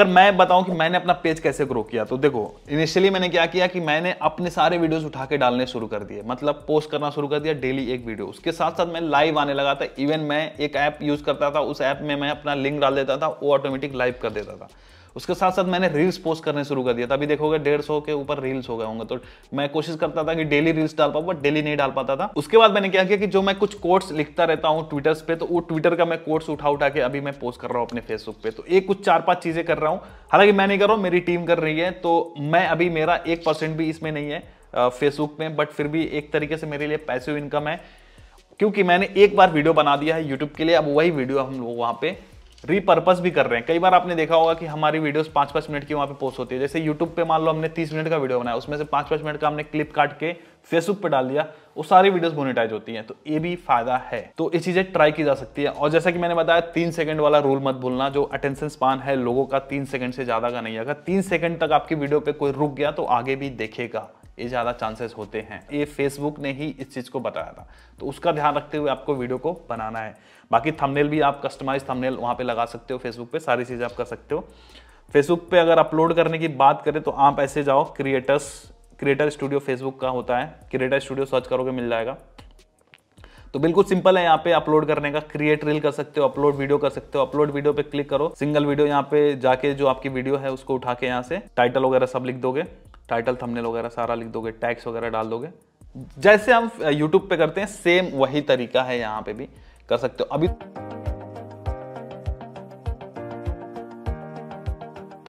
अगर मैं बताऊं कि मैंने अपना पेज कैसे ग्रो किया तो देखो इनिशियली मैंने क्या किया कि मैंने अपने सारे वीडियोस उठा के डालने शुरू कर दिए मतलब पोस्ट करना शुरू कर दिया डेली एक वीडियो उसके साथ साथ मैं लाइव आने लगा था इवन मैं एक ऐप यूज करता था उस ऐप में मैं अपना लिंक डाल देता था वो ऑटोमेटिक लाइव कर देता था उसके साथ साथ मैंने रील्स पोस्ट करने शुरू कर दिया था अभी देखोगे डेढ़ सौ के ऊपर रील्स हो गए होंगे तो मैं कोशिश करता था कि डेली रील्स डाल पाऊँ बट डेली नहीं डाल पाता था उसके बाद मैंने क्या किया कि जो मैं कुछ कोर्ट्स लिखता रहता हूँ ट्विटर पे तो वो ट्विटर का मैं कोर्ट्स उठा उठा के अभी मैं पोस्ट कर रहा हूँ अपने फेसबुक पे तो एक कुछ चार पांच चीजें कर रहा हूँ हालांकि मैं नहीं कर रहा हूँ मेरी टीम कर रही है तो मैं अभी मेरा एक परसेंट भी इसमें नहीं है फेसबुक में बट फिर भी एक तरीके से मेरे लिए पैसिव इनकम है क्योंकि मैंने एक बार वीडियो बना दिया है यूट्यूब के लिए अब वही वीडियो हम लोग वहाँ पे रिपर्पज भी कर रहे हैं कई बार आपने देखा होगा कि हमारी वीडियोस पाँच पाँच मिनट की वहाँ पे पोस्ट होती है जैसे यूट्यूब पे मान लो हमने तीस मिनट का वीडियो बनाया उसमें से पाँच पाँच मिनट का हमने क्लिप काट के फेसबुक पे डाल दिया वो सारी वीडियोस मोनिटाइज होती हैं तो ये भी फायदा है तो ये चीजें ट्राई की जा सकती है और जैसा कि मैंने बताया तीन सेकंड वाला रूल मत भूलना जो अटेंशन स्पान है लोगों का तीन सेकंड से ज्यादा का नहीं है अगर तीन सेकंड तक आपकी वीडियो पे कोई रुक गया तो आगे भी देखेगा ये ज़्यादा चांसेस होते हैं ये फेसबुक ने ही इस चीज़ को बताया था तो उसका ध्यान रखते हुए आपको वीडियो को बनाना है बाकी थंबनेल भी आप कस्टमाइज थंबनेल वहाँ पे लगा सकते हो फेसबुक पे सारी चीज़ें आप कर सकते हो फेसबुक पे अगर अपलोड करने की बात करें तो आप ऐसे जाओ क्रिएटर्स क्रिएटर स्टूडियो फेसबुक का होता है क्रिएटर स्टूडियो सर्च करोगे मिल जाएगा तो बिल्कुल सिंपल है यहाँ पे अपलोड करने का क्रिएट रील कर सकते हो अपलोड वीडियो कर सकते हो अपलोड वीडियो पे क्लिक करो सिंगल वीडियो यहाँ पे जाके जो आपकी वीडियो है उसको उठा के यहाँ से टाइटल वगैरह सब लिख दोगे टाइटल थंबनेल वगैरह सारा लिख दोगे टैक्स वगैरह डाल दोगे जैसे हम यूट्यूब uh, पे करते हैं सेम वही तरीका है यहाँ पे भी कर सकते हो अभी